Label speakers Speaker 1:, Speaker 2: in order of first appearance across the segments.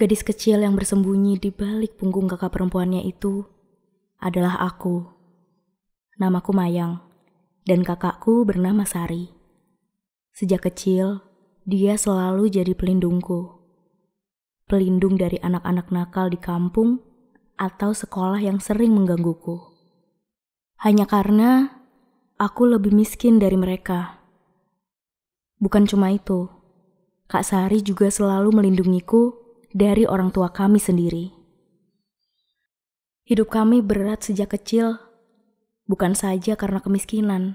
Speaker 1: Gadis kecil yang bersembunyi di balik punggung kakak perempuannya itu adalah aku. Namaku Mayang, dan kakakku bernama Sari. Sejak kecil, dia selalu jadi pelindungku. Pelindung dari anak-anak nakal di kampung atau sekolah yang sering menggangguku. Hanya karena aku lebih miskin dari mereka. Bukan cuma itu, Kak Sari juga selalu melindungiku dari orang tua kami sendiri. Hidup kami berat sejak kecil, bukan saja karena kemiskinan,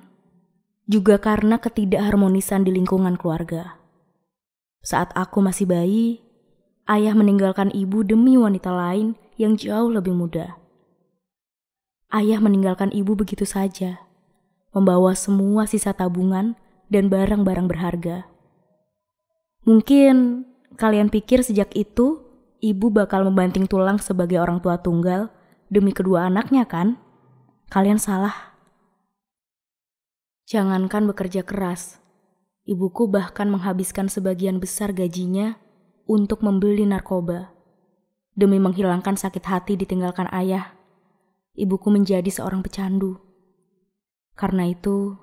Speaker 1: juga karena ketidakharmonisan di lingkungan keluarga. Saat aku masih bayi, ayah meninggalkan ibu demi wanita lain yang jauh lebih muda. Ayah meninggalkan ibu begitu saja, membawa semua sisa tabungan dan barang-barang berharga. Mungkin Kalian pikir sejak itu ibu bakal membanting tulang sebagai orang tua tunggal demi kedua anaknya kan? Kalian salah. Jangankan bekerja keras, ibuku bahkan menghabiskan sebagian besar gajinya untuk membeli narkoba. Demi menghilangkan sakit hati ditinggalkan ayah, ibuku menjadi seorang pecandu. Karena itu,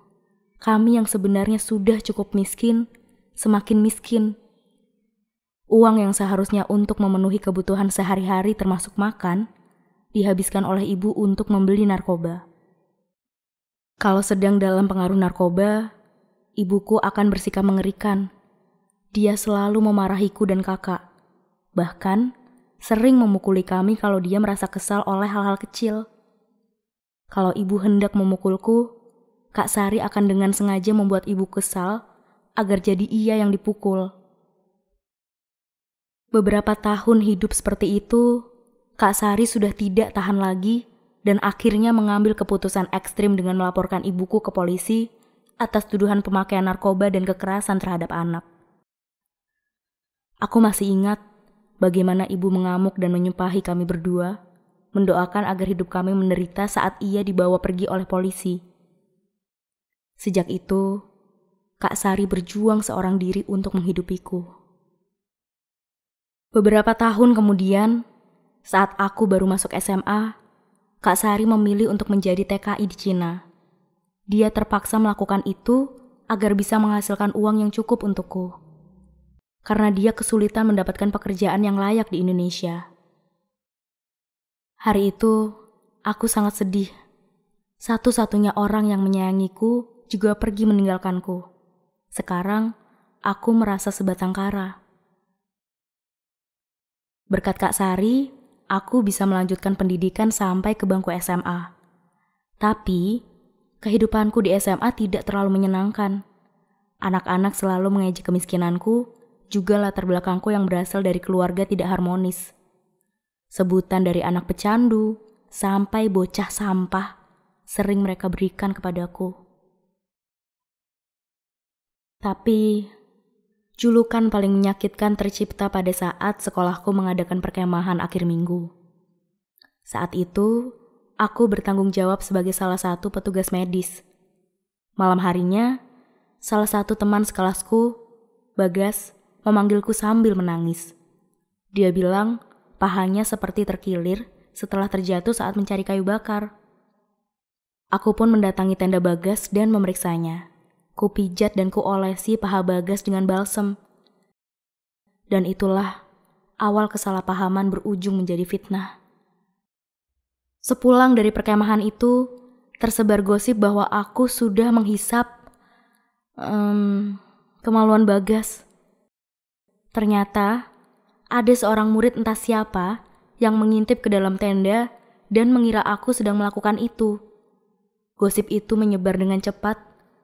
Speaker 1: kami yang sebenarnya sudah cukup miskin, semakin miskin Uang yang seharusnya untuk memenuhi kebutuhan sehari-hari termasuk makan, dihabiskan oleh ibu untuk membeli narkoba. Kalau sedang dalam pengaruh narkoba, ibuku akan bersikap mengerikan. Dia selalu memarahiku dan kakak. Bahkan, sering memukuli kami kalau dia merasa kesal oleh hal-hal kecil. Kalau ibu hendak memukulku, Kak Sari akan dengan sengaja membuat ibu kesal agar jadi ia yang dipukul. Beberapa tahun hidup seperti itu, Kak Sari sudah tidak tahan lagi dan akhirnya mengambil keputusan ekstrim dengan melaporkan ibuku ke polisi atas tuduhan pemakaian narkoba dan kekerasan terhadap anak. Aku masih ingat bagaimana ibu mengamuk dan menyumpahi kami berdua, mendoakan agar hidup kami menderita saat ia dibawa pergi oleh polisi. Sejak itu, Kak Sari berjuang seorang diri untuk menghidupiku. Beberapa tahun kemudian, saat aku baru masuk SMA, Kak Sari memilih untuk menjadi TKI di Cina. Dia terpaksa melakukan itu agar bisa menghasilkan uang yang cukup untukku. Karena dia kesulitan mendapatkan pekerjaan yang layak di Indonesia. Hari itu, aku sangat sedih. Satu-satunya orang yang menyayangiku juga pergi meninggalkanku. Sekarang, aku merasa sebatang kara. Berkat Kak Sari, aku bisa melanjutkan pendidikan sampai ke bangku SMA. Tapi, kehidupanku di SMA tidak terlalu menyenangkan. Anak-anak selalu mengejek kemiskinanku, juga latar belakangku yang berasal dari keluarga tidak harmonis. Sebutan dari anak pecandu sampai bocah sampah sering mereka berikan kepadaku. Tapi Julukan paling menyakitkan tercipta pada saat sekolahku mengadakan perkemahan akhir minggu. Saat itu, aku bertanggung jawab sebagai salah satu petugas medis. Malam harinya, salah satu teman sekelasku, Bagas, memanggilku sambil menangis. Dia bilang pahanya seperti terkilir setelah terjatuh saat mencari kayu bakar. Aku pun mendatangi tenda Bagas dan memeriksanya. Kupijat dan ku olesi paha Bagas dengan balsem. Dan itulah awal kesalahpahaman berujung menjadi fitnah. Sepulang dari perkemahan itu, tersebar gosip bahwa aku sudah menghisap um, kemaluan Bagas. Ternyata ada seorang murid entah siapa yang mengintip ke dalam tenda dan mengira aku sedang melakukan itu. Gosip itu menyebar dengan cepat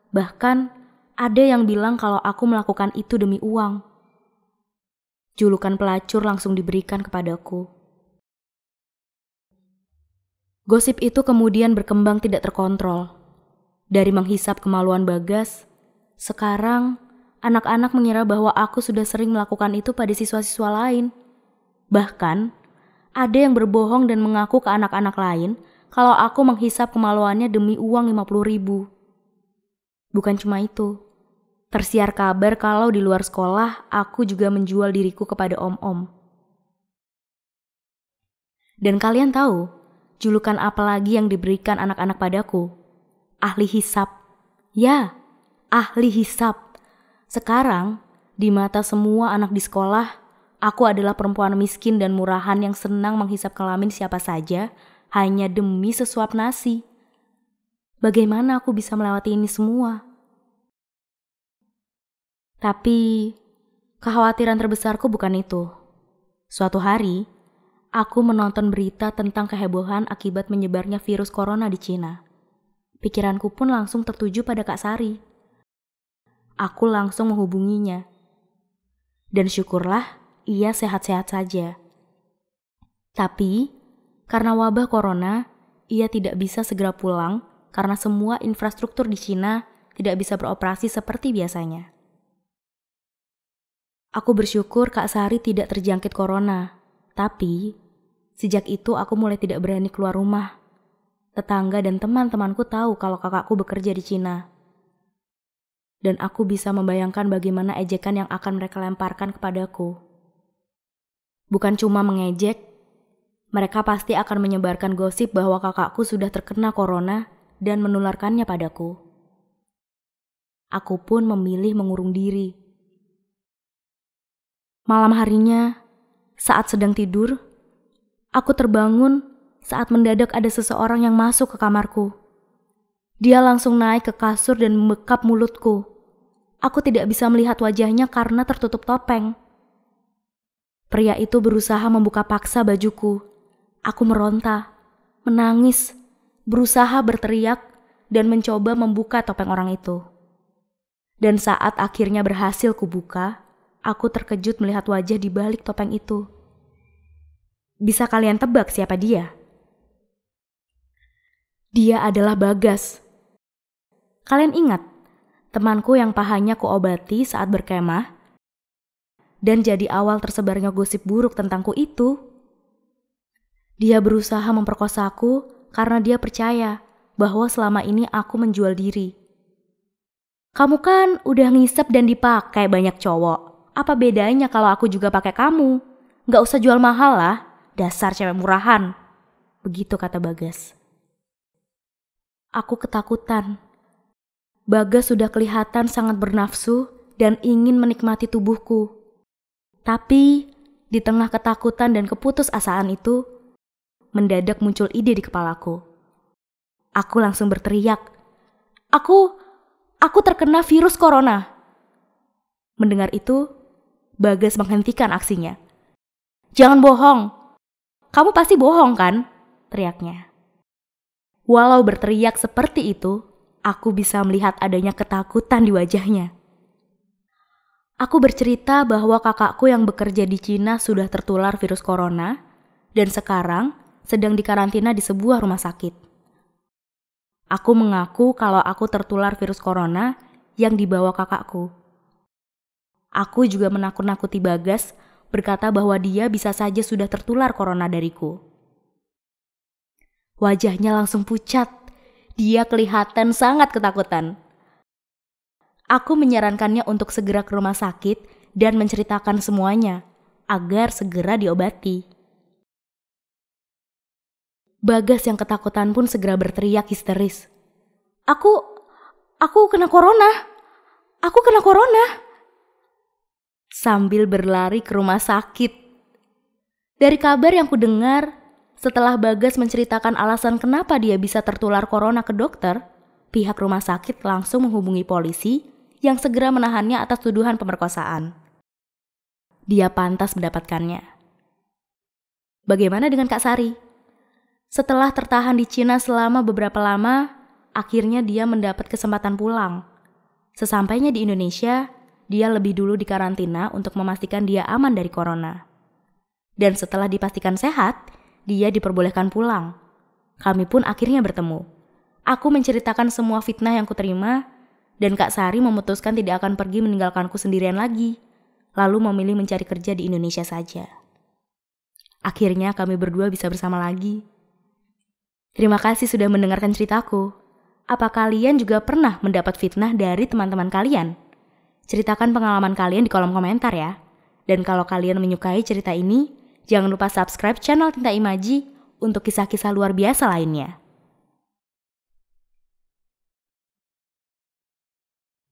Speaker 1: Bahkan ada yang bilang kalau aku melakukan itu demi uang. Julukan pelacur langsung diberikan kepadaku. Gosip itu kemudian berkembang tidak terkontrol. Dari menghisap kemaluan Bagas, sekarang anak-anak mengira bahwa aku sudah sering melakukan itu pada siswa-siswa lain. Bahkan, ada yang berbohong dan mengaku ke anak-anak lain kalau aku menghisap kemaluannya demi uang 50 ribu. Bukan cuma itu, tersiar kabar kalau di luar sekolah aku juga menjual diriku kepada om-om. Dan kalian tahu, julukan apa lagi yang diberikan anak-anak padaku? Ahli hisap. Ya, ahli hisap. Sekarang, di mata semua anak di sekolah, aku adalah perempuan miskin dan murahan yang senang menghisap kelamin siapa saja hanya demi sesuap nasi bagaimana aku bisa melewati ini semua. Tapi, kekhawatiran terbesarku bukan itu. Suatu hari, aku menonton berita tentang kehebohan akibat menyebarnya virus corona di Cina. Pikiranku pun langsung tertuju pada Kak Sari. Aku langsung menghubunginya. Dan syukurlah ia sehat-sehat saja. Tapi, karena wabah corona, ia tidak bisa segera pulang karena semua infrastruktur di Cina tidak bisa beroperasi seperti biasanya. Aku bersyukur Kak Sari tidak terjangkit corona, tapi sejak itu aku mulai tidak berani keluar rumah. Tetangga dan teman-temanku tahu kalau kakakku bekerja di Cina. Dan aku bisa membayangkan bagaimana ejekan yang akan mereka lemparkan kepadaku. Bukan cuma mengejek, mereka pasti akan menyebarkan gosip bahwa kakakku sudah terkena corona dan menularkannya padaku. Aku pun memilih mengurung diri. Malam harinya, saat sedang tidur, aku terbangun saat mendadak ada seseorang yang masuk ke kamarku. Dia langsung naik ke kasur dan membekap mulutku. Aku tidak bisa melihat wajahnya karena tertutup topeng. Pria itu berusaha membuka paksa bajuku. Aku meronta, menangis, berusaha berteriak dan mencoba membuka topeng orang itu. Dan saat akhirnya berhasil kubuka, aku terkejut melihat wajah di balik topeng itu. Bisa kalian tebak siapa dia? Dia adalah Bagas. Kalian ingat, temanku yang pahanya kuobati saat berkemah dan jadi awal tersebarnya gosip buruk tentangku itu. Dia berusaha memperkosaku karena dia percaya bahwa selama ini aku menjual diri. Kamu kan udah ngisep dan dipakai banyak cowok. Apa bedanya kalau aku juga pakai kamu? Gak usah jual mahal lah, dasar cewek murahan. Begitu kata Bagas. Aku ketakutan. Bagas sudah kelihatan sangat bernafsu dan ingin menikmati tubuhku. Tapi, di tengah ketakutan dan keputusasaan itu, mendadak muncul ide di kepalaku. Aku langsung berteriak. Aku, aku terkena virus corona. Mendengar itu, Bagas menghentikan aksinya. Jangan bohong. Kamu pasti bohong kan? Teriaknya. Walau berteriak seperti itu, aku bisa melihat adanya ketakutan di wajahnya. Aku bercerita bahwa kakakku yang bekerja di Cina sudah tertular virus corona, dan sekarang sedang dikarantina di sebuah rumah sakit. Aku mengaku kalau aku tertular virus corona yang dibawa kakakku. Aku juga menakut-nakuti Bagas berkata bahwa dia bisa saja sudah tertular corona dariku. Wajahnya langsung pucat. Dia kelihatan sangat ketakutan. Aku menyarankannya untuk segera ke rumah sakit dan menceritakan semuanya agar segera diobati. Bagas yang ketakutan pun segera berteriak histeris. Aku, aku kena corona. Aku kena corona. Sambil berlari ke rumah sakit. Dari kabar yang kudengar, setelah Bagas menceritakan alasan kenapa dia bisa tertular corona ke dokter, pihak rumah sakit langsung menghubungi polisi yang segera menahannya atas tuduhan pemerkosaan. Dia pantas mendapatkannya. Bagaimana dengan Kak Sari? Setelah tertahan di Cina selama beberapa lama, akhirnya dia mendapat kesempatan pulang. Sesampainya di Indonesia, dia lebih dulu dikarantina untuk memastikan dia aman dari corona. Dan setelah dipastikan sehat, dia diperbolehkan pulang. Kami pun akhirnya bertemu. Aku menceritakan semua fitnah yang kuterima, dan Kak Sari memutuskan tidak akan pergi meninggalkanku sendirian lagi, lalu memilih mencari kerja di Indonesia saja. Akhirnya kami berdua bisa bersama lagi. Terima kasih sudah mendengarkan ceritaku. Apa kalian juga pernah mendapat fitnah dari teman-teman kalian? Ceritakan pengalaman kalian di kolom komentar ya. Dan kalau kalian menyukai cerita ini, jangan lupa subscribe channel Tinta Imaji untuk kisah-kisah luar biasa lainnya.